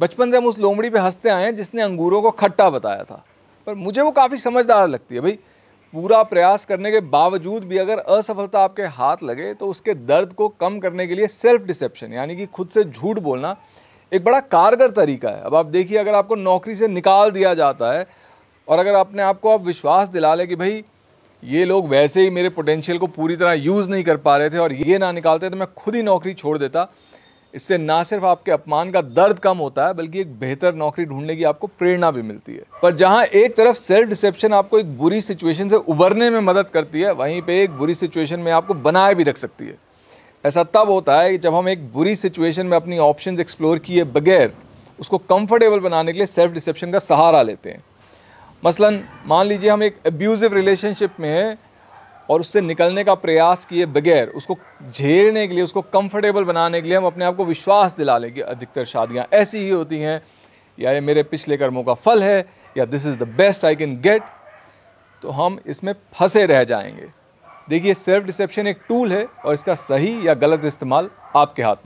बचपन से हम उस लोमड़ी पे हंसते आए हैं जिसने अंगूरों को खट्टा बताया था पर मुझे वो काफ़ी समझदार लगती है भाई पूरा प्रयास करने के बावजूद भी अगर असफलता आपके हाथ लगे तो उसके दर्द को कम करने के लिए सेल्फ डिसेप्शन यानी कि खुद से झूठ बोलना एक बड़ा कारगर तरीका है अब आप देखिए अगर आपको नौकरी से निकाल दिया जाता है और अगर अपने आप को आप विश्वास दिला लें कि भाई ये लोग वैसे ही मेरे पोटेंशियल को पूरी तरह यूज़ नहीं कर पा रहे थे और ये ना निकालते तो मैं खुद ही नौकरी छोड़ देता इससे ना सिर्फ आपके अपमान का दर्द कम होता है बल्कि एक बेहतर नौकरी ढूंढने की आपको प्रेरणा भी मिलती है पर जहां एक तरफ सेल्फ डिसेप्शन आपको एक बुरी सिचुएशन से उबरने में मदद करती है वहीं पे एक बुरी सिचुएशन में आपको बनाए भी रख सकती है ऐसा तब होता है कि जब हम एक बुरी सिचुएशन में अपनी ऑप्शन एक्सप्लोर किए बगैर उसको कंफर्टेबल बनाने के लिए सेल्फ डिसेप्शन का सहारा लेते हैं मसलन मान लीजिए हम एक एब्यूज़िव रिलेशनशिप में हैं और उससे निकलने का प्रयास किए बगैर उसको झेलने के लिए उसको कंफर्टेबल बनाने के लिए हम अपने आप को विश्वास दिला लें कि अधिकतर शादियाँ ऐसी ही होती हैं या ये मेरे पिछले कर्मों का फल है या this is the best I can get तो हम इसमें फंसे रह जाएंगे देखिए सेल्फ डिसेप्शन एक टूल है और इसका सही या गलत इस्तेमाल आपके हाथ